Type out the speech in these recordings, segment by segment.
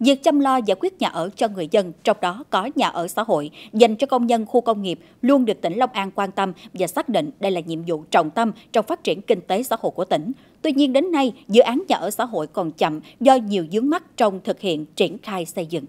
Việc chăm lo giải quyết nhà ở cho người dân, trong đó có nhà ở xã hội dành cho công nhân khu công nghiệp luôn được tỉnh Long An quan tâm và xác định đây là nhiệm vụ trọng tâm trong phát triển kinh tế xã hội của tỉnh. Tuy nhiên đến nay, dự án nhà ở xã hội còn chậm do nhiều vướng mắc trong thực hiện triển khai xây dựng.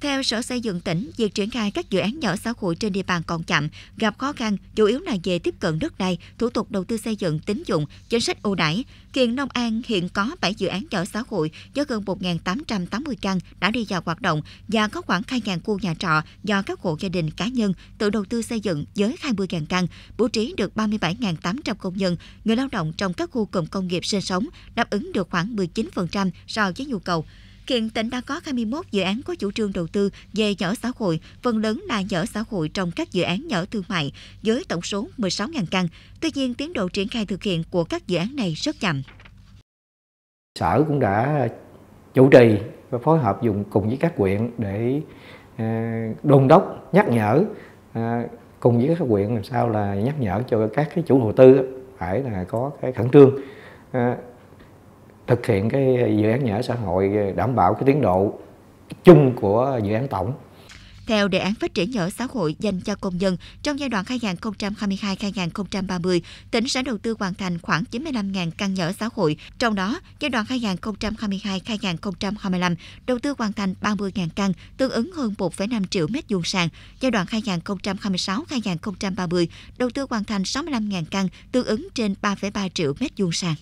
Theo Sở Xây dựng tỉnh, việc triển khai các dự án nhỏ xã hội trên địa bàn còn chậm, gặp khó khăn chủ yếu là về tiếp cận đất đai, thủ tục đầu tư xây dựng, tín dụng, chính sách ưu đãi. Kiện Long An hiện có 7 dự án nhỏ xã hội do gần 1.880 căn đã đi vào hoạt động và có khoảng 2.000 khu nhà trọ do các hộ gia đình cá nhân tự đầu tư xây dựng với 20.000 căn, bố trí được 37.800 công nhân, người lao động trong các khu cụm công nghiệp sinh sống, đáp ứng được khoảng 19% so với nhu cầu. Hiện tỉnh đang có 21 dự án có chủ trương đầu tư về nhỏ xã hội, phần lớn là nhỏ xã hội trong các dự án nhỏ thương mại với tổng số 16.000 căn. Tuy nhiên, tiến độ triển khai thực hiện của các dự án này rất chậm. Sở cũng đã chủ trì và phối hợp dùng cùng với các quyện để ờ, đôn đốc nhắc nhở ờ, cùng với các quyện làm sao là nhắc nhở cho các cái chủ đầu tư phải là có cái khẩn trương ờ, thực hiện cái dự án nhà ở xã hội đảm bảo cái tiến độ chung của dự án tổng. Theo đề án phát triển nhà ở xã hội dành cho công dân, trong giai đoạn 2022-2030, tỉnh sẽ đầu tư hoàn thành khoảng 95.000 căn nhà ở xã hội, trong đó giai đoạn 2022-2025 đầu tư hoàn thành 30.000 căn, tương ứng hơn 1,5 triệu mét vuông sàn. Giai đoạn 2026-2030 đầu tư hoàn thành 65.000 căn, tương ứng trên 3,3 triệu mét vuông sàn.